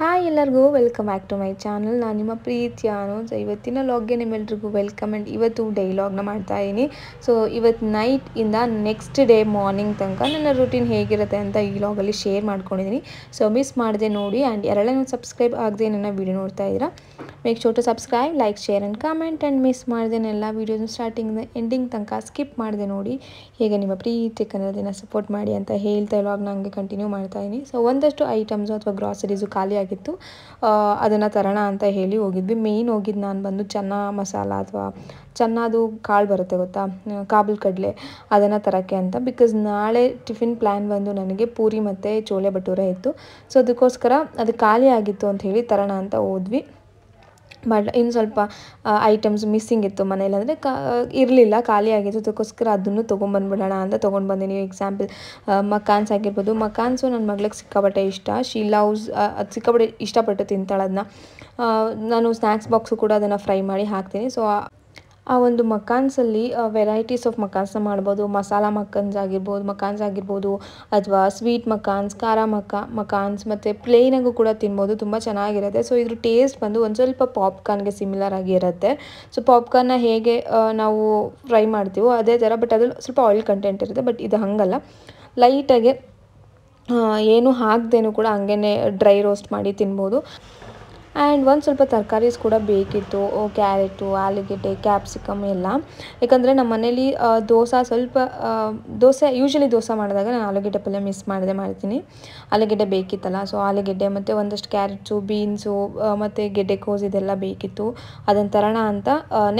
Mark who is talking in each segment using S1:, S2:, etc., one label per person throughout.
S1: hi ಎಲ್ಲರಿಗೂ welcome back to my channel ನಾನು ನಿಮ್ಮ ಪ್ರೀತಿಯ ಸೊ ಇವತ್ತಿನ ಲಾಗ್ಗೆ ನಿಮ್ಮೆಲ್ರಿಗೂ ವೆಲ್ಕಮ್ ಆ್ಯಂಡ್ ಇವತ್ತು ಡೈಲಾಗ್ನ ಮಾಡ್ತಾಯಿದ್ದೀನಿ ಸೊ ಇವತ್ತು ನೈಟ್ ಇಂದ ನೆಕ್ಸ್ಟ್ ಡೇ ಮಾರ್ನಿಂಗ್ ತನಕ ನನ್ನ ರುಟೀನ್ ಹೇಗಿರುತ್ತೆ ಅಂತ ಈ ಲಾಗಲ್ಲಿ ಶೇರ್ ಮಾಡ್ಕೊಂಡಿದ್ದೀನಿ ಸೊ ಮಿಸ್ ಮಾಡಿದೆ ನೋಡಿ ಆ್ಯಂಡ್ ಎರಡನೇ ಸಬ್ಸ್ಕ್ರೈಬ್ ಆಗದೆ ನನ್ನ ವೀಡಿಯೋ ನೋಡ್ತಾ ಇದ್ದೀರಾ make sure to subscribe like share and comment and miss ಮಾಡಿದೆ ಎಲ್ಲ ವೀಡಿಯೋನ ಸ್ಟಾರ್ಟಿಂಗ್ನ ಎಂಡಿಂಗ್ ತನಕ ಸ್ಕಿಪ್ ಮಾಡಿದೆ ನೋಡಿ ಹೇಗೆ ನಿಮ್ಮ ಪ್ರೀತಿ ಕನ್ನಡದನ್ನ ಸಪೋರ್ಟ್ ಮಾಡಿ ಅಂತ ಹೇಳ್ತಾ ಇಲ್ವಾಗ ನನಗೆ ಕಂಟಿನ್ಯೂ ಮಾಡ್ತಾ ಇದ್ದೀನಿ ಸೊ ಒಂದಷ್ಟು ಐಟಮ್ಸು ಅಥವಾ ಗ್ರಾಸರೀಸು ಖಾಲಿಯಾಗಿತ್ತು ಅದನ್ನು ತರೋಣ ಅಂತ ಹೇಳಿ ಹೋಗಿದ್ವಿ ಮೇಯ್ನ್ ಹೋಗಿದ್ದು ನಾನು ಬಂದು ಚೆನ್ನ ಮಸಾಲ ಅಥವಾ ಚೆನ್ನಾದು ಕಾಳು ಬರುತ್ತೆ ಗೊತ್ತಾ ಕಾಬುಲ್ ಕಡಲೆ ಅದನ್ನು ತರೋಕ್ಕೆ ಅಂತ ಬಿಕಾಸ್ ನಾಳೆ ಟಿಫಿನ್ ಪ್ಲ್ಯಾನ್ ಬಂದು ನನಗೆ ಪೂರಿ ಮತ್ತು ಚೋಳೆ ಭಟೂರೆ ಇತ್ತು ಸೊ ಅದಕ್ಕೋಸ್ಕರ ಅದು ಖಾಲಿ ಆಗಿತ್ತು ಅಂತ ಹೇಳಿ ತರೋಣ ಅಂತ ಹೋದ್ವಿ ಮಾಡಿ ಇನ್ನು ಸ್ವಲ್ಪ ಐಟಮ್ಸ್ ಮಿಸ್ಸಿಂಗ್ ಇತ್ತು ಮನೇಲಿ ಅಂದರೆ ಕ ಇರಲಿಲ್ಲ ಖಾಲಿ ಆಗಿತ್ತು ಅದಕ್ಕೋಸ್ಕರ ಅದನ್ನು ತೊಗೊಂಬಂದ್ಬಿಡೋಣ ಅಂತ ತೊಗೊಂಡು ಬಂದೆ ಎಕ್ಸಾಂಪಲ್ ಮಕಾನ್ಸ್ ಆಗಿರ್ಬೋದು ಮಕಾನ್ಸು ನನ್ನ ಮಗಳಿಗೆ ಸಿಕ್ಕಾಪಟ್ಟೆ ಇಷ್ಟ ಶೀ ಲವ್ಸ್ ಅದು ಸಿಕ್ಕಾಪಟ್ಟೆ ಇಷ್ಟಪಟ್ಟು ತಿಂತಾಳೆ ಅದನ್ನ ನಾನು ಸ್ನ್ಯಾಕ್ಸ್ ಬಾಕ್ಸು ಕೂಡ ಅದನ್ನು ಫ್ರೈ ಮಾಡಿ ಹಾಕ್ತೀನಿ ಸೊ ಆ ಒಂದು ಮಕಾನ್ಸಲ್ಲಿ ವೆರೈಟೀಸ್ ಆಫ್ ಮಕಾನ್ಸ್ನ ಮಾಡ್ಬೋದು ಮಸಾಲ ಮಕಾನ್ಸ್ ಆಗಿರ್ಬೋದು ಮಕಾನ್ಸ್ ಆಗಿರ್ಬೋದು ಅಥವಾ ಸ್ವೀಟ್ ಮಕಾನ್ಸ್ ಖಾರ ಮಕಾ ಮಕಾನ್ಸ್ ಮತ್ತು ಪ್ಲೇನಾಗೂ ಕೂಡ ತಿನ್ಬೋದು ತುಂಬ ಚೆನ್ನಾಗಿರುತ್ತೆ ಸೊ ಇದ್ರ ಟೇಸ್ಟ್ ಬಂದು ಒಂದು ಸ್ವಲ್ಪ ಪಾಪ್ಕಾರ್ನ್ಗೆ ಸಿಮಿಲರ್ ಆಗಿರುತ್ತೆ ಸೊ ಪಾಪ್ಕಾರ್ನ ಹೇಗೆ ನಾವು ಫ್ರೈ ಮಾಡ್ತೀವೋ ಅದೇ ಥರ ಬಟ್ ಅದ್ರಲ್ಲಿ ಸ್ವಲ್ಪ ಆಯಿಲ್ ಕಂಟೆಂಟ್ ಇರುತ್ತೆ ಬಟ್ ಇದು ಹಾಗಲ್ಲ ಲೈಟಾಗೆ ಏನು ಹಾಕ್ದೇನೂ ಕೂಡ ಹಂಗೇ ಡ್ರೈ ರೋಸ್ಟ್ ಮಾಡಿ ತಿನ್ಬೋದು ಆ್ಯಂಡ್ ಒಂದು ಸ್ವಲ್ಪ ತರಕಾರೀಸ್ ಕೂಡ ಬೇಕಿತ್ತು ಕ್ಯಾರೆಟು ಆಲೂಗೆಡ್ಡೆ ಕ್ಯಾಪ್ಸಿಕಮ್ ಎಲ್ಲ ಯಾಕಂದರೆ ನಮ್ಮ ಮನೇಲಿ ದೋಸೆ ಸ್ವಲ್ಪ ದೋಸೆ ಯೂಶ್ವಲಿ ದೋಸೆ ಮಾಡಿದಾಗ ನಾನು ಆಲೂಗೆಡ್ಡೆ ಪಲ್ಯ ಮಿಸ್ ಮಾಡದೆ ಮಾಡ್ತೀನಿ ಆಲೂಗೆಡ್ಡೆ ಬೇಕಿತ್ತಲ್ಲ ಸೊ ಆಲೂಗೆಡ್ಡೆ ಮತ್ತು ಒಂದಷ್ಟು ಕ್ಯಾರೆಟ್ಸು ಬೀನ್ಸು ಮತ್ತು ಗೆಡ್ಡೆಕೋಸ್ ಇದೆಲ್ಲ ಬೇಕಿತ್ತು ಅದನ್ನು ತರೋಣ ಅಂತ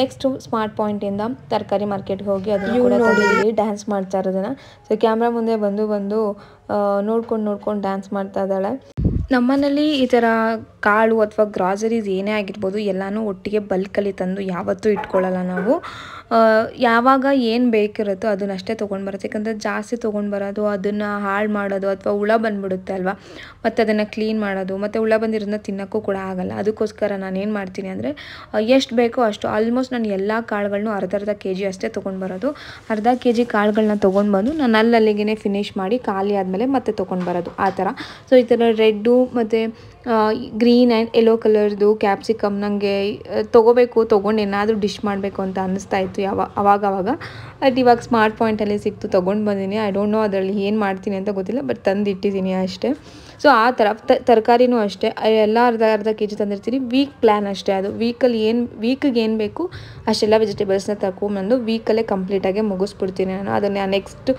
S1: ನೆಕ್ಸ್ಟ್ ಸ್ಮಾರ್ಟ್ ಪಾಯಿಂಟಿಂದ ತರಕಾರಿ ಮಾರ್ಕೆಟ್ಗೆ ಹೋಗಿ ಅದನ್ನು ಕೂಡ ಡ್ಯಾನ್ಸ್ ಮಾಡ್ತಾ ಇರೋದನ್ನು ಸೊ ಕ್ಯಾಮ್ರಾ ಮುಂದೆ ಬಂದು ಬಂದು ನೋಡ್ಕೊಂಡು ನೋಡ್ಕೊಂಡು ಡ್ಯಾನ್ಸ್ ಮಾಡ್ತಾ ಇದ್ದಾಳೆ ನಮ್ಮನೇಲಿ ಈ ಥರ ಕಾಳು ಅಥವಾ ಗ್ರಾಸರೀಸ್ ಏನೇ ಆಗಿರ್ಬೋದು ಎಲ್ಲನೂ ಒಟ್ಟಿಗೆ ಬಲ್ಕಲ್ಲಿ ತಂದು ಯಾವತ್ತೂ ಇಟ್ಕೊಳ್ಳಲ್ಲ ನಾವು ಯಾವಾಗ ಏನು ಬೇಕಿರುತ್ತೋ ಅದನ್ನಷ್ಟೇ ತೊಗೊಂಡು ಬರುತ್ತೆ ಯಾಕಂದರೆ ಜಾಸ್ತಿ ತೊಗೊಂಡು ಬರೋದು ಅದನ್ನು ಹಾಳು ಮಾಡೋದು ಅಥವಾ ಹುಳ ಬಂದುಬಿಡುತ್ತೆ ಅಲ್ವಾ ಮತ್ತು ಅದನ್ನು ಕ್ಲೀನ್ ಮಾಡೋದು ಮತ್ತು ಹುಳ ಬಂದಿರೋದನ್ನ ತಿನ್ನೋಕ್ಕೂ ಕೂಡ ಆಗಲ್ಲ ಅದಕ್ಕೋಸ್ಕರ ನಾನು ಏನು ಮಾಡ್ತೀನಿ ಅಂದರೆ ಎಷ್ಟು ಬೇಕೋ ಅಷ್ಟು ಆಲ್ಮೋಸ್ಟ್ ನಾನು ಎಲ್ಲ ಕಾಳುಗಳನ್ನು ಅರ್ಧ ಅರ್ಧ ಕೆ ಜಿ ಅಷ್ಟೇ ತೊಗೊಂಡು ಬರೋದು ಅರ್ಧ ಕೆ ಜಿ ಕಾಳುಗಳನ್ನ ತೊಗೊಂಡು ಬಂದು ನಾನು ಅಲ್ಲಲ್ಲಿಗೆ ಫಿನಿಷ್ ಮಾಡಿ ಖಾಲಿ ಆದಮೇಲೆ ಮತ್ತೆ ತೊಗೊಂಡು ಬರೋದು ಆ ಥರ ಸೊ ಈ ಥರ ರೆಡ್ಡು ಮತ್ತು ಗ್ರೀನ್ ಗ್ರೀನ್ ಆ್ಯಂಡ್ ಎಲ್ಲೋ ಕಲರ್ದು ಕ್ಯಾಪ್ಸಿಕಮ್ ನನಗೆ ತೊಗೋಬೇಕು ತೊಗೊಂಡು ಏನಾದರೂ ಡಿಶ್ ಮಾಡಬೇಕು ಅಂತ ಅನ್ನಿಸ್ತಾ ಇತ್ತು ಯಾವ ಅವಾಗ ಅವಾಗ ಬಟ್ ಇವಾಗ ಸ್ಮಾರ್ಟ್ ಪಾಯಿಂಟಲ್ಲಿ ಸಿಕ್ತು ತೊಗೊಂಡು ಬಂದಿನಿ ಐ ಡೋಂಟ್ ನೋ ಅದರಲ್ಲಿ ಏನು ಮಾಡ್ತೀನಿ ಅಂತ ಗೊತ್ತಿಲ್ಲ ಬಟ್ ತಂದು ಇಟ್ಟಿದ್ದೀನಿ ಅಷ್ಟೇ ಸೊ ಆ ಥರ ತರಕಾರಿನೂ ಅಷ್ಟೇ ಎಲ್ಲ ಅರ್ಧ ಅರ್ಧ ಕೆ ಜಿ ತಂದಿರ್ತೀನಿ ವೀಕ್ ಪ್ಲ್ಯಾನ್ ಅಷ್ಟೇ ಅದು ವೀಕಲ್ಲಿ ಏನು ವೀಕಿಗೆ ಏನು ಬೇಕು ಅಷ್ಟೆಲ್ಲ ವೆಜಿಟೇಬಲ್ಸ್ನ ತಗೊಂಬಂದು ವೀಕಲ್ಲೇ ಕಂಪ್ಲೀಟಾಗಿ ಮುಗಿಸ್ಬಿಡ್ತೀನಿ ನಾನು ಅದನ್ನು ನೆಕ್ಸ್ಟ್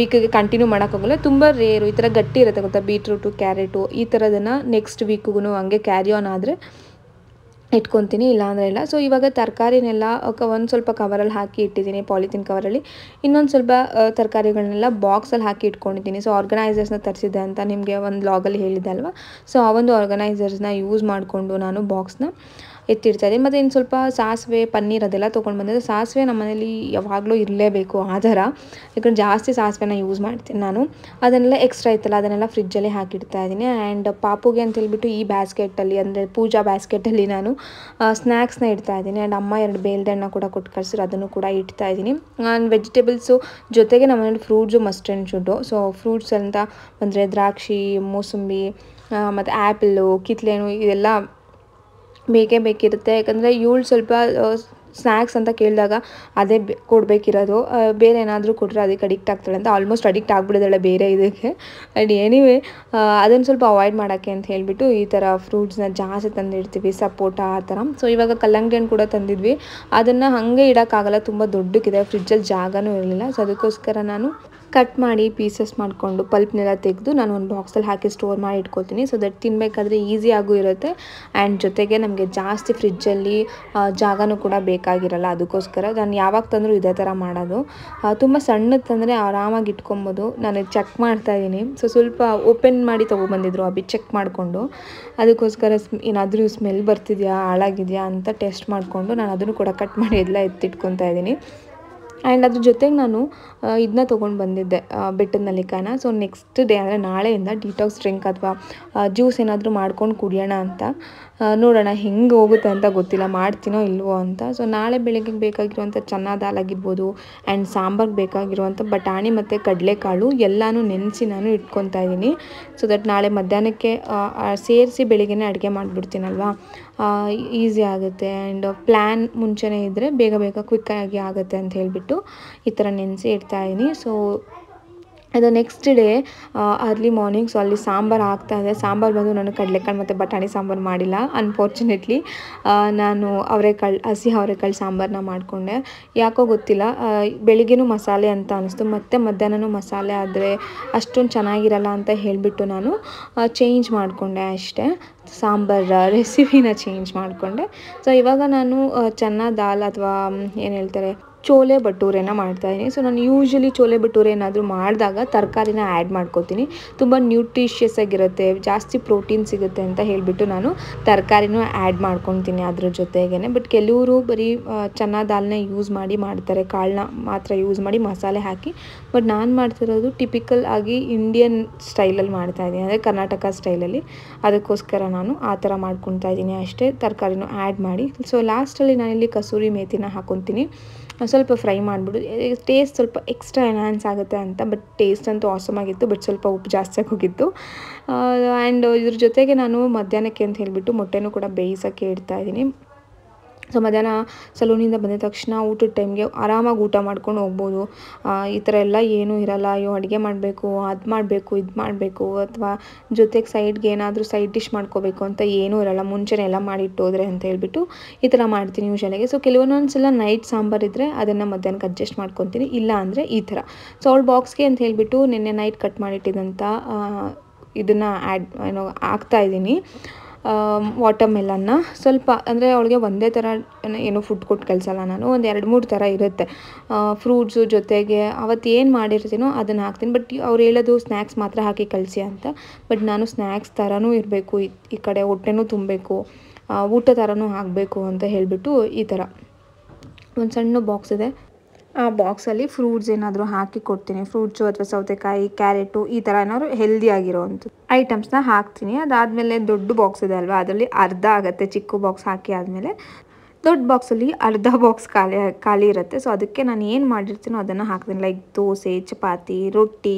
S1: ವೀಕಿಗೆ ಕಂಟಿನ್ಯೂ ಮಾಡೋಕ್ಕಾಗಲ್ಲ ತುಂಬ ರೇರು ಈ ಥರ ಗಟ್ಟಿ ಇರುತ್ತೆ ಗೊತ್ತಾ ಬೀಟ್ರೂಟು ಕ್ಯಾರೆಟು ಈ ಥರದನ್ನು ನೆಕ್ಸ್ಟ್ ವೀಕ್ಗೂ ಹಂಗೆ ಕ್ಯಾರಿ ಆನ್ ಆದರೆ ಇಟ್ಕೊತೀನಿ ಇಲ್ಲಾಂದರೆ ಇಲ್ಲ ಸೊ ಇವಾಗ ತರಕಾರಿನೆಲ್ಲ ಒಂದು ಸ್ವಲ್ಪ ಕವರಲ್ಲಿ ಹಾಕಿ ಇಟ್ಟಿದ್ದೀನಿ ಪಾಲಿಥಿನ್ ಕವರಲ್ಲಿ ಇನ್ನೊಂದು ಸ್ವಲ್ಪ ತರಕಾರಿಗಳನ್ನೆಲ್ಲ ಬಾಕ್ಸಲ್ಲಿ ಹಾಕಿ ಇಟ್ಕೊಂಡಿದ್ದೀನಿ ಸೊ ಆರ್ಗನೈಸರ್ಸ್ನ ತರಿಸಿದೆ ಅಂತ ನಿಮಗೆ ಒಂದು ಲಾಗಲ್ಲಿ ಹೇಳಿದೆ ಅಲ್ವಾ ಸೊ ಆ ಒಂದು ಆರ್ಗನೈಸರ್ಸ್ನ ಯೂಸ್ ಮಾಡಿಕೊಂಡು ನಾನು ಬಾಕ್ಸ್ನ ಎತ್ತಿಡ್ತಾರೆ ಮತ್ತು ಇನ್ನು ಸ್ವಲ್ಪ ಸಾಸಿವೆ ಪನ್ನೀರ್ ಅದೆಲ್ಲ ತೊಗೊಂಡು ಬಂದಿದ್ದೆ ಸಾಸಿವೆ ನಮ್ಮ ಯಾವಾಗಲೂ ಇರಲೇಬೇಕು ಆ ಥರ ಯಾಕಂದ್ರೆ ಜಾಸ್ತಿ ಸಾಸಿವೆನ ಯೂಸ್ ಮಾಡ್ತೀನಿ ನಾನು ಅದನ್ನೆಲ್ಲ ಎಕ್ಸ್ಟ್ರಾ ಇತ್ತಲ್ಲ ಅದನ್ನೆಲ್ಲ ಫ್ರಿಜ್ಜಲ್ಲಿ ಹಾಕಿಡ್ತಾ ಇದ್ದೀನಿ ಆ್ಯಂಡ್ ಪಾಪುಗೆ ಅಂತ ಹೇಳ್ಬಿಟ್ಟು ಈ ಬ್ಯಾಸ್ಕೆಟಲ್ಲಿ ಅಂದರೆ ಪೂಜಾ ಬ್ಯಾಸ್ಕೆಟಲ್ಲಿ ನಾನು ಸ್ನ್ಯಾಕ್ಸ್ನ ಇಡ್ತಾ ಇದ್ದೀನಿ ಆ್ಯಂಡ್ ಅಮ್ಮ ಎರಡು ಬೇಲ್ದಣ್ಣ ಕೂಡ ಕೊಟ್ಟು ಕಳ್ಸಿದ್ರು ಅದನ್ನು ಕೂಡ ಇಡ್ತಾ ಇದ್ದೀನಿ ಆ್ಯಂಡ್ ವೆಜಿಟೇಬಲ್ಸು ಜೊತೆಗೆ ನಮ್ಮ ಮನೇಲಿ fruits must and should so fruits ಅಂತ ಬಂದರೆ ದ್ರಾಕ್ಷಿ ಮೂಸಂಬಿ ಮತ್ತು ಆ್ಯಪಲ್ಲು ಕಿತ್ಲೇನು ಇದೆಲ್ಲ ಬೇಕೇ ಬೇಕಿರುತ್ತೆ ಯಾಕಂದರೆ ಇವಳು ಸ್ವಲ್ಪ ಸ್ನ್ಯಾಕ್ಸ್ ಅಂತ ಕೇಳಿದಾಗ ಅದೇ ಕೊಡಬೇಕಿರೋದು ಬೇರೆ ಏನಾದರೂ ಕೊಟ್ಟರೆ ಅದಕ್ಕೆ ಅಡಿಕ್ಟ್ ಆಗ್ತಾಳೆ ಅಂತ ಆಲ್ಮೋಸ್ಟ್ ಅಡಿಕ್ಟ್ ಆಗಿಬಿಡಿದಾಳೆ ಬೇರೆ ಇದಕ್ಕೆ ಆ್ಯಂಡ್ ಎನಿವೇ ಅದನ್ನು ಸ್ವಲ್ಪ ಅವಾಯ್ಡ್ ಮಾಡೋಕ್ಕೆ ಅಂತ ಹೇಳಿಬಿಟ್ಟು ಈ ಥರ ಫ್ರೂಟ್ಸ್ನ ಜಾಸ್ತಿ ತಂದಿಡ್ತೀವಿ ಸಪೋಟ ಆ ಥರ ಸೊ ಇವಾಗ ಕಲ್ಲಂಗಡಿ ಹಣ್ಣು ಕೂಡ ತಂದಿದ್ವಿ ಅದನ್ನು ಹಾಗೆ ಇಡೋಕ್ಕಾಗಲ್ಲ ತುಂಬ ದೊಡ್ಡಕ್ಕಿದೆ ಫ್ರಿಜ್ಜಲ್ಲಿ ಜಾಗನೂ ಇರಲಿಲ್ಲ ಸೊ ಅದಕ್ಕೋಸ್ಕರ ನಾನು ಕಟ್ ಮಾಡಿ ಪೀಸಸ್ ಮಾಡಿಕೊಂಡು ಪಲ್ಪ್ನೆಲ್ಲ ತೆಗೆದು ನಾನು ಒಂದು ಬಾಕ್ಸಲ್ಲಿ ಹಾಕಿ ಸ್ಟೋರ್ ಮಾಡಿ ಇಟ್ಕೊತೀನಿ ಸೊ ದಟ್ ತಿನ್ನಬೇಕಾದ್ರೆ ಈಸಿಯಾಗೂ ಇರುತ್ತೆ ಆ್ಯಂಡ್ ಜೊತೆಗೆ ನಮಗೆ ಜಾಸ್ತಿ ಫ್ರಿಜ್ಜಲ್ಲಿ ಜಾಗನೂ ಕೂಡ ಬೇಕಾಗಿರಲ್ಲ ಅದಕ್ಕೋಸ್ಕರ ನಾನು ಯಾವಾಗ ತಂದರೂ ಇದೇ ಥರ ಮಾಡೋದು ತುಂಬ ಸಣ್ಣದು ತಂದರೆ ಆರಾಮಾಗಿ ಇಟ್ಕೊಬೋದು ನಾನು ಚೆಕ್ ಮಾಡ್ತಾ ಇದ್ದೀನಿ ಸೊ ಸ್ವಲ್ಪ ಓಪನ್ ಮಾಡಿ ತೊಗೊಬಂದಿದ್ರು ಅಭಿ ಚೆಕ್ ಮಾಡಿಕೊಂಡು ಅದಕ್ಕೋಸ್ಕರ ಏನಾದರೂ ಸ್ಮೆಲ್ ಬರ್ತಿದೆಯಾ ಹಾಳಾಗಿದೆಯಾ ಅಂತ ಟೆಸ್ಟ್ ಮಾಡಿಕೊಂಡು ನಾನು ಅದನ್ನು ಕೂಡ ಕಟ್ ಮಾಡಿ ಎಲ್ಲ ಎತ್ತಿಟ್ಕೊತಾ ಇದ್ದೀನಿ ಆ್ಯಂಡ್ ಅದ್ರ ಜೊತೆಗೆ ನಾನು ಇದನ್ನ ತೊಗೊಂಡು ಬಂದಿದ್ದೆ ಬೆಟ್ಟದ ನಲಿಕಾನ ಸೊ ನೆಕ್ಸ್ಟ್ ಡೇ ಅಂದರೆ ನಾಳೆಯಿಂದ ಡಿಟಾಕ್ಸ್ ಡ್ರಿಂಕ್ ಅಥವಾ ಜ್ಯೂಸ್ ಏನಾದರೂ ಮಾಡ್ಕೊಂಡು ಕುಡಿಯೋಣ ಅಂತ ನೋಡೋಣ ಹೆಂಗೆ ಹೋಗುತ್ತೆ ಅಂತ ಗೊತ್ತಿಲ್ಲ ಮಾಡ್ತೀನೋ ಇಲ್ವೋ ಅಂತ ಸೊ ನಾಳೆ ಬೆಳಗ್ಗೆ ಬೇಕಾಗಿರುವಂಥ ಚೆನ್ನ ದಾಲ್ ಆಗಿರ್ಬೋದು ಆ್ಯಂಡ್ ಸಾಂಬಾರ್ಗೆ ಬೇಕಾಗಿರುವಂಥ ಬಟಾಣಿ ಮತ್ತು ಕಡಲೆಕಾಳು ಎಲ್ಲನೂ ನೆನೆಸಿ ನಾನು ಇಟ್ಕೊತಾ ಇದ್ದೀನಿ ಸೊ ದಟ್ ನಾಳೆ ಮಧ್ಯಾಹ್ನಕ್ಕೆ ಸೇರಿಸಿ ಬೆಳಿಗ್ಗೆನೇ ಅಡುಗೆ ಮಾಡಿಬಿಡ್ತೀನಲ್ವಾ ಈಸಿ ಆಗುತ್ತೆ ಆ್ಯಂಡ್ ಪ್ಲ್ಯಾನ್ ಮುಂಚೆನೇ ಇದ್ದರೆ ಬೇಗ ಬೇಗ ಕ್ವಿಕ್ಕಾಗಿ ಆಗುತ್ತೆ ಅಂತ ಹೇಳಿಬಿಟ್ಟು ಈ ಥರ ನೆನೆಸಿ ಇಡ್ತೀನಿ ಇದ್ದೀನಿ ಸೊ ಅದು next day early morning so ಅಲ್ಲಿ ಸಾಂಬಾರು ಆಗ್ತಾಯಿದೆ ಸಾಂಬಾರು ಬಂದು ನಾನು ಕಡಲೆಕಾಳು ಮತ್ತು ಬಟಾಣಿ ಸಾಂಬಾರು ಮಾಡಿಲ್ಲ ಅನ್ಫಾರ್ಚುನೇಟ್ಲಿ ನಾನು ಅವರೆಕಾಳು ಹಸಿ ಅವರೆಕಾಳು ಸಾಂಬಾರನ್ನ ಮಾಡಿಕೊಂಡೆ ಯಾಕೋ ಗೊತ್ತಿಲ್ಲ ಬೆಳಿಗ್ಗೆನೂ ಮಸಾಲೆ ಅಂತ ಅನಿಸ್ತು ಮತ್ತು ಮಧ್ಯಾಹ್ನನೂ ಮಸಾಲೆ ಆದರೆ ಅಷ್ಟೊಂದು ಚೆನ್ನಾಗಿರಲ್ಲ ಅಂತ ಹೇಳಿಬಿಟ್ಟು ನಾನು ಚೇಂಜ್ ಮಾಡಿಕೊಂಡೆ ಅಷ್ಟೇ ಸಾಂಬಾರ ರೆಸಿಪಿನ ಚೇಂಜ್ ಮಾಡಿಕೊಂಡೆ ಸೊ ಇವಾಗ ನಾನು ಚೆನ್ನ ದಾಲ್ ಅಥವಾ ಏನು ಹೇಳ್ತಾರೆ ಚೋಲೆ ಭಟೂರೆನ ಮಾಡ್ತಾಯಿದ್ದೀನಿ ಸೊ ನಾನು ಯೂಶ್ವಲಿ ಚೋಲೆ ಭಟೂರೆ ಏನಾದರೂ ಮಾಡಿದಾಗ ತರಕಾರಿನ ಆ್ಯಡ್ ಮಾಡ್ಕೋತೀನಿ ತುಂಬ ನ್ಯೂಟ್ರಿಷಿಯಸ್ ಆಗಿರುತ್ತೆ ಜಾಸ್ತಿ ಪ್ರೋಟೀನ್ ಸಿಗುತ್ತೆ ಅಂತ ಹೇಳಿಬಿಟ್ಟು ನಾನು ತರಕಾರಿನೂ ಆ್ಯಡ್ ಮಾಡ್ಕೊತೀನಿ ಅದ್ರ ಜೊತೆಗೇ ಬಟ್ ಕೆಲವರು ಬರೀ ಚೆನ್ನ ದಾಲ್ನ ಯೂಸ್ ಮಾಡಿ ಮಾಡ್ತಾರೆ ಕಾಳನ್ನ ಮಾತ್ರ ಯೂಸ್ ಮಾಡಿ ಮಸಾಲೆ ಹಾಕಿ ಬಟ್ ನಾನು ಮಾಡ್ತಿರೋದು ಟಿಪಿಕಲ್ ಆಗಿ ಇಂಡಿಯನ್ ಸ್ಟೈಲಲ್ಲಿ ಮಾಡ್ತಾಯಿದ್ದೀನಿ ಅಂದರೆ ಕರ್ನಾಟಕ ಸ್ಟೈಲಲ್ಲಿ ಅದಕ್ಕೋಸ್ಕರ ನಾನು ಆ ಥರ ಮಾಡ್ಕೊತಾ ಇದ್ದೀನಿ ಅಷ್ಟೇ ತರಕಾರಿನೂ ಆ್ಯಡ್ ಮಾಡಿ ಸೊ ಲಾಸ್ಟಲ್ಲಿ ನಾನಿಲ್ಲಿ ಕಸೂರಿ ಮೇಥಿನ ಹಾಕೊತೀನಿ ಸ್ವಲ್ಪ ಫ್ರೈ ಮಾಡಿಬಿಡು ಟೇಸ್ಟ್ ಸ್ವಲ್ಪ ಎಕ್ಸ್ಟ್ರಾ ಎನ್ಹಾನ್ಸ್ ಆಗುತ್ತೆ ಅಂತ ಬಟ್ ಟೇಸ್ಟ್ ಅಂತೂ ಆಸಮ್ ಆಗಿತ್ತು ಬಟ್ ಸ್ವಲ್ಪ ಉಪ್ಪು ಜಾಸ್ತಿಯಾಗಿ ಹೋಗಿತ್ತು ಆ್ಯಂಡ್ ಇದ್ರ ಜೊತೆಗೆ ನಾನು ಮಧ್ಯಾಹ್ನಕ್ಕೆ ಅಂತ ಹೇಳಿಬಿಟ್ಟು ಮೊಟ್ಟೆನೂ ಕೂಡ ಬೇಯಿಸೋಕ್ಕೆ ಇಡ್ತಾಯಿದ್ದೀನಿ ಸೊ ಮಧ್ಯಾಹ್ನ ಸಲೂನಿಂದ ಬಂದ ತಕ್ಷಣ ಊಟದ ಟೈಮ್ಗೆ ಆರಾಮಾಗಿ ಊಟ ಮಾಡ್ಕೊಂಡು ಹೋಗ್ಬೋದು ಈ ಥರ ಎಲ್ಲ ಏನೂ ಇರಲ್ಲ ಅಯ್ಯೋ ಅಡುಗೆ ಮಾಡಬೇಕು ಅದು ಮಾಡಬೇಕು ಇದು ಮಾಡಬೇಕು ಅಥವಾ ಜೊತೆಗೆ ಸೈಡ್ಗೆ ಏನಾದರೂ ಸೈಡ್ ಡಿಶ್ ಮಾಡ್ಕೋಬೇಕು ಅಂತ ಏನೂ ಇರಲ್ಲ ಮುಂಚೆನೇ ಎಲ್ಲ ಮಾಡಿಟ್ಟು ಹೋದರೆ ಅಂತ ಹೇಳ್ಬಿಟ್ಟು ಈ ಥರ ಮಾಡ್ತೀನಿ ಯೂಶಲಾಗಿ ಸೊ ಕೆಲವೊಂದೊಂದು ಸಲ ನೈಟ್ ಸಾಂಬಾರು ಇದ್ದರೆ ಅದನ್ನು ಮಧ್ಯಾಹ್ನಕ್ಕೆ ಅಡ್ಜಸ್ಟ್ ಮಾಡ್ಕೊತೀನಿ ಇಲ್ಲ ಅಂದರೆ ಈ ಥರ ಸೊ ಅವಳು ಬಾಕ್ಸ್ಗೆ ಅಂತ ಹೇಳಿಬಿಟ್ಟು ನಿನ್ನೆ ನೈಟ್ ಕಟ್ ಮಾಡಿಟ್ಟಿದ್ದಂಥ ಇದನ್ನು ಆ್ಯಡ್ ಏನೋ ಹಾಕ್ತಾಯಿದ್ದೀನಿ ವಾಟರ್ ಮೆಲನ್ನ ಸ್ವಲ್ಪ ಅಂದರೆ ಅವಳಿಗೆ ಒಂದೇ ಥರ ಏನು ಫುಡ್ ಕೊಟ್ಟು ಕಳಿಸಲ್ಲ ನಾನು ಒಂದು ಎರಡು ಮೂರು ಥರ ಇರುತ್ತೆ ಫ್ರೂಟ್ಸು ಜೊತೆಗೆ ಅವತ್ತು ಏನು ಮಾಡಿರ್ತೀನೋ ಅದನ್ನು ಹಾಕ್ತೀನಿ ಬಟ್ ಅವ್ರು ಹೇಳೋದು ಸ್ನ್ಯಾಕ್ಸ್ ಮಾತ್ರ ಹಾಕಿ ಕಳಿಸಿ ಅಂತ ಬಟ್ ನಾನು ಸ್ನ್ಯಾಕ್ಸ್ ಥರನೂ ಇರಬೇಕು ಈ ಕಡೆ ಹೊಟ್ಟೆನೂ ತುಂಬಬೇಕು ಊಟ ಥರನೂ ಹಾಕಬೇಕು ಅಂತ ಹೇಳಿಬಿಟ್ಟು ಈ ಥರ ಒಂದು ಸಣ್ಣ ಬಾಕ್ಸ್ ಇದೆ ಆ ಬಾಕ್ಸಲ್ಲಿ ಫ್ರೂಟ್ಸ್ ಏನಾದರೂ ಹಾಕಿ ಕೊಡ್ತೀನಿ ಫ್ರೂಟ್ಸು ಅಥವಾ ಸೌತೆಕಾಯಿ ಕ್ಯಾರೆಟು ಈ ಥರ ಏನಾದ್ರು ಹೆಲ್ದಿಯಾಗಿರೋವಂಥದ್ದು ಐಟಮ್ಸ್ನ ಹಾಕ್ತೀನಿ ಅದಾದಮೇಲೆ ದೊಡ್ಡ ಬಾಕ್ಸ್ ಇದೆ ಅಲ್ವಾ ಅದರಲ್ಲಿ ಅರ್ಧ ಆಗುತ್ತೆ ಚಿಕ್ಕ ಬಾಕ್ಸ್ ಹಾಕಿ ಆದಮೇಲೆ ದೊಡ್ಡ ಬಾಕ್ಸಲ್ಲಿ ಅರ್ಧ ಬಾಕ್ಸ್ ಖಾಲಿ ಖಾಲಿ ಇರುತ್ತೆ ಸೊ ಅದಕ್ಕೆ ನಾನು ಏನು ಮಾಡಿರ್ತೀನೋ ಅದನ್ನು ಹಾಕ್ತೀನಿ ಲೈಕ್ ದೋಸೆ ಚಪಾತಿ ರೊಟ್ಟಿ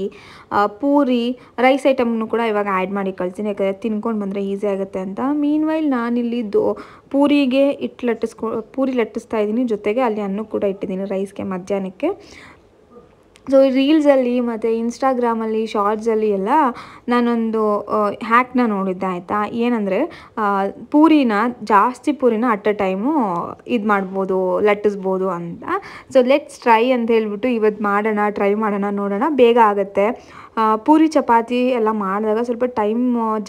S1: ಪೂರಿ ರೈಸ್ ಐಟಮ್ನು ಕೂಡ ಇವಾಗ ಆ್ಯಡ್ ಮಾಡಿ ಕಳ್ತೀನಿ ಯಾಕಂದರೆ ತಿನ್ಕೊಂಡು ಬಂದರೆ ಈಸಿ ಆಗುತ್ತೆ ಅಂತ ಮೀನ್ ವೈಲ್ ನಾನಿಲ್ಲಿ ದೋ ಪೂರಿಗೆ ಇಟ್ಟು ಲಟ್ಟಿಸ್ಕೊ ಪೂರಿ ಲಟ್ಟಿಸ್ತಾ ಇದ್ದೀನಿ ಜೊತೆಗೆ ಅಲ್ಲಿ ಅನ್ನ ಕೂಡ ಇಟ್ಟಿದ್ದೀನಿ ರೈಸ್ಗೆ ಮಧ್ಯಾಹ್ನಕ್ಕೆ ಸೊ ರೀಲ್ಸಲ್ಲಿ ಮತ್ತು ಇನ್ಸ್ಟಾಗ್ರಾಮಲ್ಲಿ ಶಾರ್ಟ್ಸಲ್ಲಿ ಎಲ್ಲ ನಾನೊಂದು ಹ್ಯಾಕ್ನ ನೋಡಿದ್ದೆ ಆಯಿತಾ ಏನಂದರೆ ಪೂರಿನ ಜಾಸ್ತಿ ಪೂರಿನ ಅಟ್ ಅ ಟೈಮು ಇದು ಮಾಡ್ಬೋದು ಲಟ್ಟಿಸ್ಬೋದು ಅಂತ ಸೊ ಲೆಟ್ಸ್ ಟ್ರೈ ಅಂತ ಹೇಳ್ಬಿಟ್ಟು ಇವತ್ತು ಮಾಡೋಣ ಟ್ರೈ ಮಾಡೋಣ ನೋಡೋಣ ಬೇಗ ಆಗುತ್ತೆ ಪೂರಿ ಚಪಾತಿ ಎಲ್ಲ ಮಾಡಿದಾಗ ಸ್ವಲ್ಪ ಟೈಮ್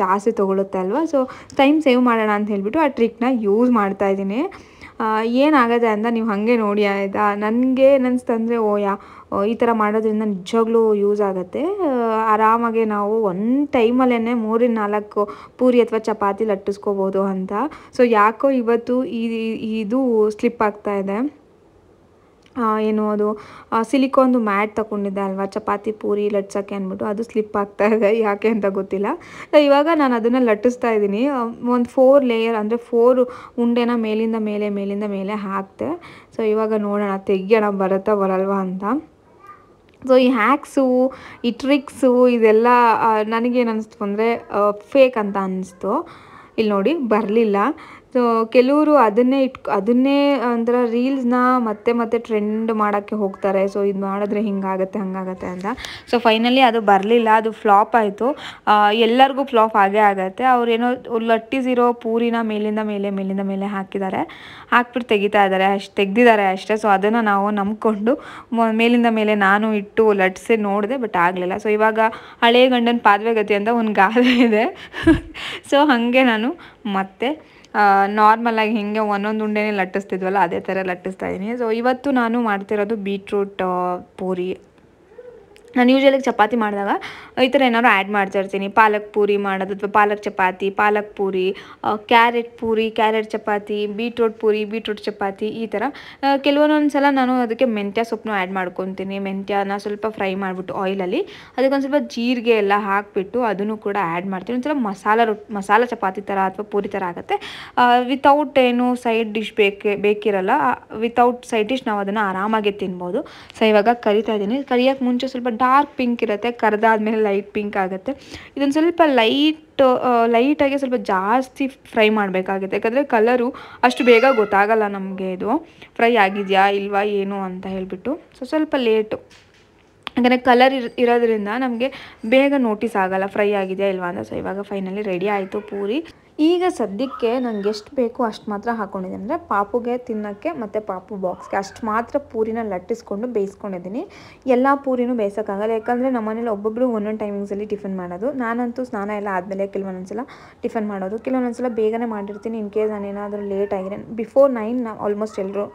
S1: ಜಾಸ್ತಿ ತೊಗೊಳುತ್ತೆ ಅಲ್ವಾ ಸೊ ಟೈಮ್ ಸೇವ್ ಮಾಡೋಣ ಅಂತ ಹೇಳಿಬಿಟ್ಟು ಆ ಟ್ರಿಕ್ನ ಯೂಸ್ ಮಾಡ್ತಾಯಿದ್ದೀನಿ ಏನಾಗುತ್ತೆ ಏನಾಗತ್ತೆ ಅಂತ ನೀವು ಹಾಗೆ ನೋಡಿ ಆಯಿತಾ ನನಗೆ ನನ್ನ ತಂದರೆ ಓಯಾ ಈ ಥರ ಮಾಡೋದ್ರಿಂದ ನಿಜವಾಗ್ಲೂ ಯೂಸ್ ಆಗುತ್ತೆ ಆರಾಮಾಗೆ ನಾವು ಒಂದು ಟೈಮಲ್ಲೇ ಮೂರಿನ ನಾಲ್ಕು ಪೂರಿ ಅಥವಾ ಚಪಾತಿ ಲಟ್ಟಿಸ್ಕೋಬೋದು ಅಂತ ಸೊ ಯಾಕೋ ಇವತ್ತು ಈ ಇದು ಸ್ಲಿಪ್ ಆಗ್ತಾ ಇದೆ ಏನು ಅದು ಸಿಲಿಕೋನ್ದು ಮ್ಯಾಟ್ ತಗೊಂಡಿದ್ದೆ ಅಲ್ವಾ ಚಪಾತಿ ಪೂರಿ ಲಟ್ಸೋಕ್ಕೆ ಅಂದ್ಬಿಟ್ಟು ಅದು ಸ್ಲಿಪ್ ಆಗ್ತಾ ಇದೆ ಯಾಕೆ ಅಂತ ಗೊತ್ತಿಲ್ಲ ಇವಾಗ ನಾನು ಅದನ್ನು ಲಟ್ಟಿಸ್ತಾ ಇದ್ದೀನಿ ಒಂದು ಫೋರ್ ಲೇಯರ್ ಅಂದರೆ ಫೋರ್ ಉಂಡೆನ ಮೇಲಿಂದ ಮೇಲೆ ಮೇಲಿಂದ ಮೇಲೆ ಹಾಕ್ತೆ ಸೊ ಇವಾಗ ನೋಡೋಣ ತೆಗಿಯೋಣ ಬರುತ್ತಾ ಬರಲ್ವಾ ಅಂತ ಸೊ ಈ ಹ್ಯಾಕ್ಸು ಈ ಟ್ರಿಕ್ಸು ಇದೆಲ್ಲ ನನಗೇನು ಅನ್ನಿಸ್ತು ಅಂದರೆ ಫೇಕ್ ಅಂತ ಅನ್ನಿಸ್ತು ಇಲ್ಲಿ ನೋಡಿ ಬರಲಿಲ್ಲ ಸೊ ಕೆಲವರು ಅದನ್ನೇ ಇಟ್ ಅದನ್ನೇ ಒಂಥರ ರೀಲ್ಸ್ನ ಮತ್ತೆ ಮತ್ತೆ ಟ್ರೆಂಡ್ ಮಾಡೋಕ್ಕೆ ಹೋಗ್ತಾರೆ ಸೊ ಇದು ಮಾಡಿದ್ರೆ ಹಿಂಗಾಗತ್ತೆ ಹಂಗಾಗತ್ತೆ ಅಂತ ಸೊ ಫೈನಲಿ ಅದು ಬರಲಿಲ್ಲ ಅದು ಫ್ಲಾಪ್ ಆಯಿತು ಎಲ್ಲರಿಗೂ ಫ್ಲಾಪ್ ಆಗೇ ಆಗತ್ತೆ ಅವ್ರೇನೋ ಲಟ್ಟಿಸಿರೋ ಪೂರಿನ ಮೇಲಿಂದ ಮೇಲೆ ಮೇಲಿಂದ ಮೇಲೆ ಹಾಕಿದ್ದಾರೆ ಹಾಕ್ಬಿಟ್ಟು ತೆಗಿತಾ ಇದ್ದಾರೆ ಅಷ್ಟು ತೆಗ್ದಿದ್ದಾರೆ ಅಷ್ಟೇ ಸೊ ಅದನ್ನು ನಾವು ನಂಬಿಕೊಂಡು ಮೇಲಿಂದ ಮೇಲೆ ನಾನು ಇಟ್ಟು ಲಟ್ಟಿಸಿ ನೋಡಿದೆ ಬಟ್ ಆಗಲಿಲ್ಲ ಸೊ ಇವಾಗ ಹಳೆ ಗಂಡನ ಪಾದವೆಗತಿ ಅಂತ ಒಂದು ಗಾದೆ ಇದೆ ಸೊ ಹಾಗೆ ನಾನು ಮತ್ತೆ ನಾರ್ಮಲಾಗಿ ಹಿಂಗೆ ಒಂದೊಂದು ಉಂಡೆನೇ ಲಟ್ಟಿಸ್ತಿದ್ವಲ್ಲ ಅದೇ ಥರ ಲಟ್ಟಿಸ್ತಾ ಇದ್ದೀನಿ ಸೊ ಇವತ್ತು ನಾನು ಮಾಡ್ತಿರೋದು ಬೀಟ್ರೂಟ್ ಪೂರಿ ನಾನು ಯೂಶ್ವಲಾಗಿ ಚಪಾತಿ ಮಾಡಿದಾಗ ಈ ಥರ ಏನಾದ್ರು ಆ್ಯಡ್ ಮಾಡ್ತಾ ಇರ್ತೀನಿ ಪಾಲಕ್ ಪೂರಿ ಮಾಡೋದು ಅಥವಾ palak chapati palak puri carrot puri carrot chapati beetroot puri beetroot chapati ಈ ಥರ ಕೆಲವೊಂದೊಂದು ಸಲ ನಾನು ಅದಕ್ಕೆ ಮೆಂತ್ಯ ಸೊಪ್ಪನ್ನು ಆ್ಯಡ್ ಮಾಡ್ಕೊತೀನಿ ಮೆಂತ್ಯನ ಸ್ವಲ್ಪ ಫ್ರೈ ಮಾಡಿಬಿಟ್ಟು ಆಯಿಲಲ್ಲಿ ಅದಕ್ಕೊಂದು ಸ್ವಲ್ಪ ಜೀರಿಗೆ ಎಲ್ಲ ಹಾಕಿಬಿಟ್ಟು ಅದನ್ನು ಕೂಡ ಆ್ಯಡ್ ಮಾಡ್ತೀನಿ ಒಂಥರ ಮಸಾಲ ರೊಟ್ಟಿ ಮಸಾಲ ಚಪಾತಿ ಥರ ಅಥವಾ ಪೂರಿ ಥರ ಆಗುತ್ತೆ ವಿತೌಟ್ ಏನು ಸೈಡ್ ಡಿಶ್ ಬೇಕೇ ಬೇಕಿರಲ್ಲ ವಿತೌಟ್ ಸೈಡ್ ಡಿಶ್ ನಾವು ಅದನ್ನು ಆರಾಮಾಗಿ ತಿನ್ಬೋದು ಸೊ ಇವಾಗ ಕರಿತಾ ಇದ್ದೀನಿ ಕರಿಯೋಕ್ಕೆ ಮುಂಚೆ ಸ್ವಲ್ಪ ಡಾರ್ಕ್ ಪಿಂಕ್ ಇರುತ್ತೆ ಕರೆದಾದ್ಮೇಲೆ ಲೈಟ್ ಪಿಂಕ್ ಆಗುತ್ತೆ ಇದೊಂದು ಸ್ವಲ್ಪ ಲೈಟ್ ಲೈಟಾಗಿ ಸ್ವಲ್ಪ ಜಾಸ್ತಿ ಫ್ರೈ ಮಾಡಬೇಕಾಗುತ್ತೆ ಯಾಕಂದರೆ ಕಲರು ಅಷ್ಟು ಬೇಗ ಗೊತ್ತಾಗಲ್ಲ ನಮಗೆ ಇದು ಫ್ರೈ ಆಗಿದೆಯಾ ಇಲ್ವಾ ಏನು ಅಂತ ಹೇಳಿಬಿಟ್ಟು ಸೊ ಸ್ವಲ್ಪ ಲೇಟು ಯಾಕಂದರೆ ಕಲರ್ ಇರೋದ್ರಿಂದ ನಮಗೆ ಬೇಗ ನೋಟಿಸ್ ಆಗಲ್ಲ ಫ್ರೈ ಆಗಿದೆಯಾ ಇಲ್ವಾ ಅಂತ ಸೊ ಇವಾಗ ಫೈನಲಿ ರೆಡಿ ಆಯಿತು ಪೂರಿ ಈಗ ಸದ್ಯಕ್ಕೆ ನನಗೆ ಎಷ್ಟು ಬೇಕು ಅಷ್ಟು ಮಾತ್ರ ಹಾಕ್ಕೊಂಡಿದ್ದೀನಿ ಅಂದರೆ ಪಾಪುಗೆ ತಿನ್ನೋಕ್ಕೆ ಮತ್ತು ಪಾಪು ಬಾಕ್ಸ್ಗೆ ಅಷ್ಟು ಮಾತ್ರ ಪೂರಿನ ಲಟ್ಟಿಸ್ಕೊಂಡು ಬೇಯಿಸ್ಕೊಂಡಿದ್ದೀನಿ ಎಲ್ಲ ಪೂರಿನೂ ಬೇಯಿಸೋಕ್ಕಾಗಲ್ಲ ಯಾಕಂದರೆ ನಮ್ಮನೇಲಿ ಒಬ್ಬೊಬ್ಬರು ಒಂದೊಂದು ಟೈಮಿಂಗ್ಸಲ್ಲಿ ಟಿಫನ್ ಮಾಡೋದು ನಾನಂತೂ ಸ್ನಾನ ಎಲ್ಲ ಆದಮೇಲೆ ಕೆಲವೊಂದೊಂದ್ಸಲ ಟಿಫನ್ ಮಾಡೋದು ಕೆಲವೊಂದೊಂದ್ಸಲ ಬೇಗನೆ ಮಾಡಿರ್ತೀನಿ ಇನ್ ಕೇಸ್ ನಾನು ಏನಾದರೂ ಲೇಟ್ ಆಗಿದೆ ಬಿಫೋರ್ ನೈನ್ ನಾವು ಆಲ್ಮೋಸ್ಟ್ ಎಲ್ಲರೂ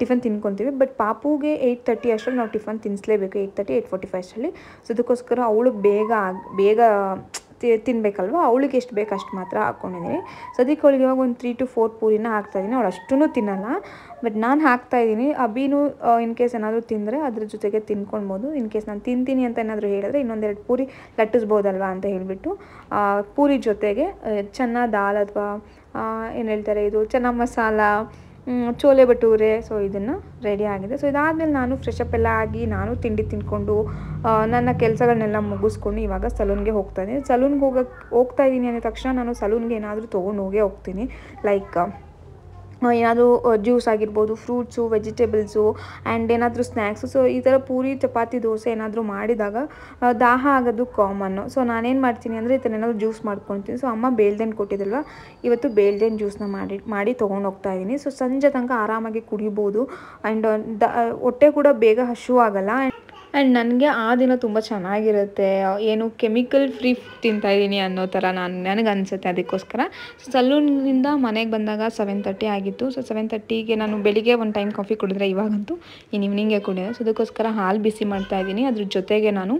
S1: ಟಿಫನ್ ತಿನ್ಕೊತೀವಿ ಬಟ್ ಪಾಪುಗೆ ಏಯ್ಟ್ ತರ್ಟಿ ಅಷ್ಟರಲ್ಲಿ ನಾವು ಟಿಫನ್ ತಿನ್ನಿಸಲೇಬೇಕು eight thirty eight forty five ಅಷ್ಟರಲ್ಲಿ ಸೊ ಅದಕ್ಕೋಸ್ಕರ ಅವಳು ಬೇಗ ಬೇಗ ತಿನ್ನಬೇಕಲ್ವ ಅವಳಿಗೆ ಎಷ್ಟು ಬೇಕು ಅಷ್ಟು ಮಾತ್ರ ಹಾಕ್ಕೊಂಡಿದ್ದೀನಿ ಸದ್ಯಕ್ಕೆ ಅವಳಿಗೆ ಇವಾಗ ಒಂದು ತ್ರೀ ಟು ಫೋರ್ ಪೂರಿನ ಹಾಕ್ತಾಯಿದ್ದೀನಿ ಅವಳು ಅಷ್ಟೂ ತಿನ್ನಲ್ಲ ಬಟ್ ನಾನು ಹಾಕ್ತಾಯಿದ್ದೀನಿ ಅಬೀನು ಇನ್ ಕೇಸ್ ಏನಾದರೂ ತಿಂದರೆ ಅದ್ರ ಜೊತೆಗೆ ತಿನ್ಕೊಳ್ಬೋದು ಇನ್ ಕೇಸ್ ನಾನು ತಿಂತೀನಿ ಅಂತ ಏನಾದರೂ ಹೇಳಿದ್ರೆ ಇನ್ನೊಂದೆರಡು ಪೂರಿ ಲಟ್ಟಿಸ್ಬೋದಲ್ವಾ ಅಂತ ಹೇಳಿಬಿಟ್ಟು ಪೂರಿ ಜೊತೆಗೆ ಚೆನ್ನ ದಾಲ್ ಅಥವಾ ಏನು ಹೇಳ್ತಾರೆ ಇದು ಚೆನ್ನ ಮಸಾಲ ಚೋಲೆ ಬಟೂರೆ ಸೊ ಇದನ್ನು ರೆಡಿ ಆಗಿದೆ ಸೊ ಇದಾದಮೇಲೆ ನಾನು ಫ್ರೆಶಪ್ ಎಲ್ಲ ಆಗಿ ನಾನು ತಿಂಡಿ ತಿಂದ್ಕೊಂಡು ನನ್ನ ಕೆಲಸಗಳನ್ನೆಲ್ಲ ಮುಗಿಸ್ಕೊಂಡು ಇವಾಗ ಸಲೂನ್ಗೆ ಹೋಗ್ತಾ ಇದ್ದೀನಿ ಸಲೂನ್ಗೆ ಹೋಗಕ್ಕೆ ಹೋಗ್ತಾ ಇದ್ದೀನಿ ಅಂದ ತಕ್ಷಣ ನಾನು ಸಲೂನ್ಗೆ ಏನಾದರೂ ತೊಗೊಂಡು ಹೋಗೇ ಹೋಗ್ತೀನಿ ಲೈಕ್ ಏನಾದರೂ ಜ್ಯೂಸ್ ಆಗಿರ್ಬೋದು ಫ್ರೂಟ್ಸು ವೆಜಿಟೇಬಲ್ಸು ಆ್ಯಂಡ್ ಏನಾದರೂ ಸ್ನ್ಯಾಕ್ಸು ಸೊ ಈ ಥರ ಪೂರಿ ಚಪಾತಿ ದೋಸೆ ಏನಾದರೂ ಮಾಡಿದಾಗ ದಾಹ ಆಗೋದು ಕಾಮನ್ನು ಸೊ ನಾನೇನು ಮಾಡ್ತೀನಿ ಅಂದರೆ ಈ ಥರ ಏನಾದರೂ ಜ್ಯೂಸ್ ಮಾಡ್ಕೊತೀನಿ ಸೊ ಅಮ್ಮ ಬೇಲ್ದೇನ್ ಕೊಟ್ಟಿದ್ದಲ್ವ ಇವತ್ತು ಬೇಲ್ದೇನ್ ಜ್ಯೂಸ್ನ ಮಾಡಿ ಮಾಡಿ ಹೋಗ್ತಾ ಇದ್ದೀನಿ ಸೊ ಸಂಜೆ ತನಕ ಆರಾಮಾಗಿ ಕುಡಿಬೋದು ಆ್ಯಂಡ್ ದ ಹೊಟ್ಟೆ ಕೂಡ ಬೇಗ ಹಸಿವಾಗಲ್ಲ ಆ್ಯಂಡ್ ಆ್ಯಂಡ್ ನನಗೆ ಆ ದಿನ ತುಂಬ ಚೆನ್ನಾಗಿರುತ್ತೆ ಏನು ಕೆಮಿಕಲ್ ಫ್ರೀ ತಿಂತಾಯಿದ್ದೀನಿ ಅನ್ನೋ ಥರ ನಾನು ನನಗೆ ಅನಿಸುತ್ತೆ ಅದಕ್ಕೋಸ್ಕರ ಸಲೂನಿಂದ ಮನೆಗೆ ಬಂದಾಗ ಸೆವೆನ್ ತರ್ಟಿ ಆಗಿತ್ತು ಸೊ ಸೆವೆನ್ ತರ್ಟಿಗೆ ನಾನು ಬೆಳಿಗ್ಗೆ ಒಂದು ಟೈಮ್ ಕಾಫಿ ಕುಡಿದ್ರೆ ಇವಾಗಂತೂ ಇನ್ನು ಈವ್ನಿಂಗೇ ಕುಡಿಯೋದು ಸೊ ಅದಕ್ಕೋಸ್ಕರ ಹಾಲು ಬಿಸಿ ಮಾಡ್ತಾಯಿದ್ದೀನಿ ಅದ್ರ ಜೊತೆಗೆ ನಾನು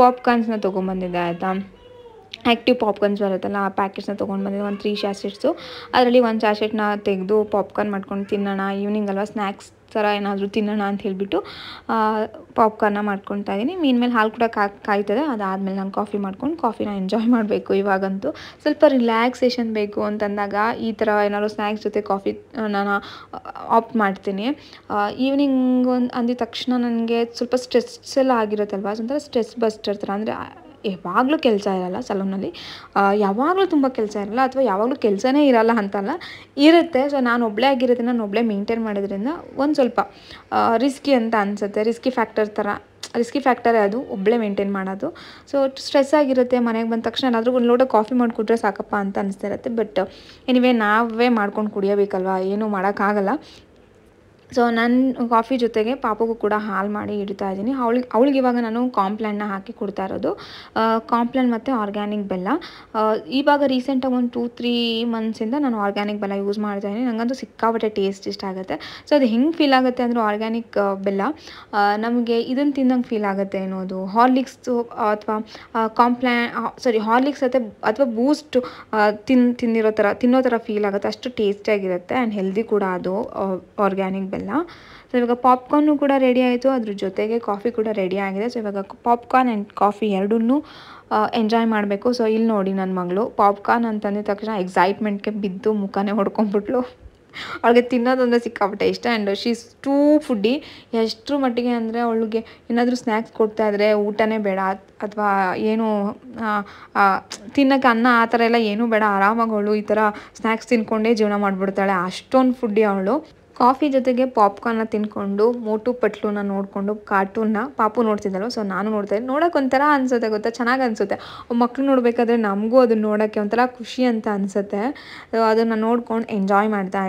S1: ಪಾಪ್ಕಾರ್ನ್ಸ್ನ ತೊಗೊಂಬಂದಿದ್ದೆ ಆಯಿತಾ ಆ್ಯಕ್ಟಿವ್ ಪಾಪ್ಕಾರ್ನ್ಸ್ ಬರುತ್ತಲ್ಲ ಆ ಪ್ಯಾಕೆಟ್ಸ್ನ ತೊಗೊಂಡು ಬಂದಿದ್ದೆ ಒಂದು ತ್ರೀ ಶ್ಯಾಸೆಟ್ಸು ಅದರಲ್ಲಿ ಒಂದು ಶ್ಯಾಸೆಟ್ನ ತೆಗೆದು ಪಾಪ್ಕಾರ್ನ್ ಮಾಡ್ಕೊಂಡು ತಿನ್ನೋಣ ಈವ್ನಿಂಗ್ ಅಲ್ವಾ ಸ್ನ್ಯಾಕ್ಸ್ ಥರ ಏನಾದರೂ ತಿನ್ನೋಣ ಅಂತ ಹೇಳ್ಬಿಟ್ಟು ಪಾಪ್ಕಾರ್ನ ಮಾಡ್ಕೊತಾ ಇದ್ದೀನಿ ಮೀನ್ ಮೇಲೆ ಹಾಲು ಕೂಡ ಕಾ ಕಾಯ್ತದೆ ಅದಾದಮೇಲೆ ನಾನು ಕಾಫಿ ಮಾಡ್ಕೊಂಡು ಕಾಫಿನ ಎಂಜಾಯ್ ಮಾಡಬೇಕು ಇವಾಗಂತೂ ಸ್ವಲ್ಪ ರಿಲ್ಯಾಕ್ಸೇಷನ್ ಬೇಕು ಅಂತಂದಾಗ ಈ ಥರ ಏನಾದ್ರು ಸ್ನ್ಯಾಕ್ಸ್ ಜೊತೆ ಕಾಫಿ ನಾನು ಆಪ್ಟ್ ಮಾಡ್ತೀನಿ ಈವ್ನಿಂಗ್ ಒಂದು ಅಂದಿದ ತಕ್ಷಣ ನನಗೆ ಸ್ವಲ್ಪ ಸ್ಟ್ರೆಸ್ ಎಲ್ಲ ಆಗಿರುತ್ತಲ್ವ ಒಂಥರ ಸ್ಟ್ರೆಸ್ ಬಸ್ಟರ್ ಥರ ಅಂದರೆ ಯಾವಾಗಲೂ ಕೆಲಸ ಇರಲ್ಲ ಸಲೂನಲ್ಲಿ ಯಾವಾಗಲೂ ತುಂಬ ಕೆಲಸ ಇರಲ್ಲ ಅಥವಾ ಯಾವಾಗಲೂ ಕೆಲಸನೇ ಇರಲ್ಲ ಅಂತಲ್ಲ ಇರುತ್ತೆ ಸೊ ನಾನು ಒಬ್ಬಳೇ ಆಗಿರೋದನ್ನ ನಾನು ಒಬ್ಬಳೇ ಮೇಂಟೈನ್ ಮಾಡೋದ್ರಿಂದ ಒಂದು ಸ್ವಲ್ಪ ರಿಸ್ಕಿ ಅಂತ ಅನಿಸುತ್ತೆ ರಿಸ್ಕಿ ಫ್ಯಾಕ್ಟರ್ ಥರ ರಿಸ್ಕಿ ಫ್ಯಾಕ್ಟರೇ ಅದು ಒಬ್ಬಳೇ ಮೇಂಟೈನ್ ಮಾಡೋದು ಸೊ ಸ್ಟ್ರೆಸ್ ಆಗಿರುತ್ತೆ ಮನೆಗೆ ಬಂದ ತಕ್ಷಣ ಏನಾದರೂ ಒಂದು ಲೋಟ ಕಾಫಿ ಮಾಡಿಕೊಟ್ರೆ ಸಾಕಪ್ಪ ಅಂತ ಅನಿಸ್ತಾ ಇರುತ್ತೆ ಬಟ್ ಎನಿವೇ ನಾವೇ ಮಾಡ್ಕೊಂಡು ಕುಡಿಯಬೇಕಲ್ವ ಏನೂ ಮಾಡೋಕ್ಕಾಗಲ್ಲ ಸೊ ನನ್ನ ಕಾಫಿ ಜೊತೆಗೆ ಪಾಪಗೂ ಕೂಡ ಹಾಲು ಮಾಡಿ ಇಡ್ತಾ ಇದ್ದೀನಿ ಅವಳಿಗೆ ಅವಳಿಗೆ ಇವಾಗ ನಾನು ಕಾಂಪ್ಲ್ಯಾನ್ನ ಹಾಕಿ ಕೊಡ್ತಾ ಇರೋದು ಕಾಂಪ್ಲ್ಯಾನ್ ಮತ್ತು ಆರ್ಗ್ಯಾನಿಕ್ ಬೆಲ್ಲ ಇವಾಗ ರೀಸೆಂಟಾಗಿ ಒಂದು ಟೂ ತ್ರೀ ಮಂತ್ಸಿಂದ ನಾನು ಆರ್ಗ್ಯಾನಿಕ್ ಬೆಲ್ಲ ಯೂಸ್ ಮಾಡ್ತಾ ಇದ್ದೀನಿ ನನಗಂತೂ ಸಿಕ್ಕಾಬಟ್ಟೆ ಟೇಸ್ಟ್ ಇಷ್ಟ ಆಗುತ್ತೆ ಸೊ ಅದು ಹೆಂಗೆ ಫೀಲ್ ಆಗುತ್ತೆ ಅಂದರೆ ಆರ್ಗ್ಯಾನಿಕ್ ಬೆಲ್ಲ ನಮಗೆ ಇದನ್ನು ತಿಂದಂಗೆ ಫೀಲ್ ಆಗುತ್ತೆ ಅನ್ನೋದು ಹಾರ್ಲಿಕ್ಸು ಅಥವಾ ಕಾಂಪ್ಲ್ಯಾನ್ ಸಾರಿ ಹಾರ್ಲಿಕ್ಸ್ ಅಥವಾ ಅಥವಾ ಬೂಸ್ಟ್ ತಿನ್ ತಿನ್ನಿರೋ ಥರ ತಿನ್ನೋ ಥರ ಫೀಲ್ ಆಗುತ್ತೆ ಅಷ್ಟು ಟೇಸ್ಟಿಯಾಗಿರುತ್ತೆ ಆ್ಯಂಡ್ ಹೆಲ್ದಿ ಕೂಡ ಅದು ಆರ್ಗ್ಯಾನಿಕ್ ಬೆಲ್ಲ ಆಗಲ್ಲ ಸೊ ಇವಾಗ ಪಾಪ್ಕಾರ್ನು ಕೂಡ ರೆಡಿ ಆಯಿತು ಅದ್ರ ಜೊತೆಗೆ ಕಾಫಿ ಕೂಡ ರೆಡಿ ಆಗಿದೆ ಸೊ ಇವಾಗ ಪಾಪ್ಕಾರ್ನ್ ಆ್ಯಂಡ್ ಕಾಫಿ ಎರಡನ್ನೂ ಎಂಜಾಯ್ ಮಾಡಬೇಕು ಸೊ ಇಲ್ಲಿ ನೋಡಿ ನನ್ನ ಮಗಳು ಪಾಪ್ಕಾರ್ನ್ ಅಂತಂದ ತಕ್ಷಣ ಎಕ್ಸೈಟ್ಮೆಂಟ್ಗೆ ಬಿದ್ದು ಮುಖನೇ ಹೊಡ್ಕೊಂಡ್ಬಿಟ್ಲು ಅವಳಿಗೆ ತಿನ್ನೋದಂದರೆ ಸಿಕ್ಕಾಪಟ್ಟೆ ಇಷ್ಟ ಆ್ಯಂಡ್ ಶೀಸ್ ಟೂ ಫುಡ್ಡಿ ಎಷ್ಟರ ಮಟ್ಟಿಗೆ ಅಂದರೆ ಅವಳಿಗೆ ಏನಾದರೂ ಸ್ನ್ಯಾಕ್ಸ್ ಇದ್ದರೆ ಊಟನೇ ಬೇಡ ಅಥವಾ ಏನು ತಿನ್ನೋಕ್ಕೆ ಅನ್ನ ಆ ಥರ ಎಲ್ಲ ಏನೂ ಬೇಡ ಆರಾಮಾಗಿ ಅವಳು ಈ ಥರ ಸ್ನ್ಯಾಕ್ಸ್ ತಿನ್ಕೊಂಡೇ ಜೀವನ ಮಾಡಿಬಿಡ್ತಾಳೆ ಅಷ್ಟೊಂದು ಫುಡ್ಡಿ ಅವಳು ಕಾಫಿ ಜೊತೆಗೆ ಪಾಪ್ಕಾರ್ನ ತಿನ್ಕೊಂಡು ಮೋಟು ಪಟ್ಲುನ ನೋಡಿಕೊಂಡು ಕಾರ್ಟೂನ್ನ ಪಾಪು ನೋಡ್ತಿದ್ದಳು ಸೊ ನಾನು ನೋಡ್ತಾ ನೋಡೋಕೆ ಒಂಥರ ಅನಿಸುತ್ತೆ ಗೊತ್ತಾ ಚೆನ್ನಾಗಿ ಅನಿಸುತ್ತೆ ಮಕ್ಕಳು ನೋಡಬೇಕಾದ್ರೆ ನಮಗೂ ಅದನ್ನ ನೋಡೋಕ್ಕೆ ಒಂಥರ ಖುಷಿ ಅಂತ ಅನಿಸುತ್ತೆ ಅದನ್ನು ನೋಡ್ಕೊಂಡು ಎಂಜಾಯ್ ಮಾಡ್ತಾ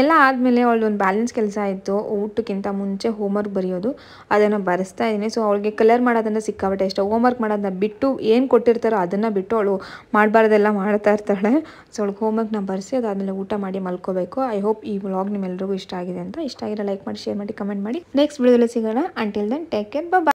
S1: ಎಲ್ಲ ಆದಮೇಲೆ ಒಂದು ಬ್ಯಾಲೆನ್ಸ್ ಕೆಲಸ ಇತ್ತು ಊಟಕ್ಕಿಂತ ಮುಂಚೆ ಹೋಮ್ವರ್ಕ್ ಬರೆಯೋದು ಅದನ್ನು ಬರೆಸ್ತಾ ಇದ್ದೀನಿ ಸೊ ಅವಳಿಗೆ ಕಲರ್ ಮಾಡೋದನ್ನು ಸಿಕ್ಕಾಬಟ್ಟೆ ಇಷ್ಟ ಹೋಮ್ವರ್ಕ್ ಮಾಡೋದನ್ನ ಬಿಟ್ಟು ಏನು ಕೊಟ್ಟಿರ್ತಾರೋ ಅದನ್ನು ಬಿಟ್ಟು ಅವಳು ಮಾಡಬಾರ್ದೆಲ್ಲ ಮಾಡ್ತಾ ಇರ್ತಾಳೆ ಸೊ ಅವಳಿಗೆ ಹೋಮ್ವರ್ಕ್ ನಾನು ಬರೆಸಿ ಅದಾದಮೇಲೆ ಊಟ ಮಾಡಿ ಮಲ್ಕೋಬೇಕು ಐ ಹೋಪ್ ಈ ವ್ಲಾಗ್ ನಿಮ್ಮೆಲ್ಲರಿಗೂ ಇಷ್ಟ ಆಗಿದೆ ಅಂತ ಇಷ್ಟ ಆಗಿರೋ ಲೈಕ್ ಮಾಡಿ ಶೇರ್ ಮಾಡಿ ಕಮೆಂಟ್ ಮಾಡಿ ನೆಕ್ಸ್ಟ್ ವಿಡಿಯೋದಲ್ಲಿ ಸಿಗೋಣ ಅಂಟಿಲ್ ದೆನ್ ಟೇಕ್ ಕೇರ್ ಬಾಯ್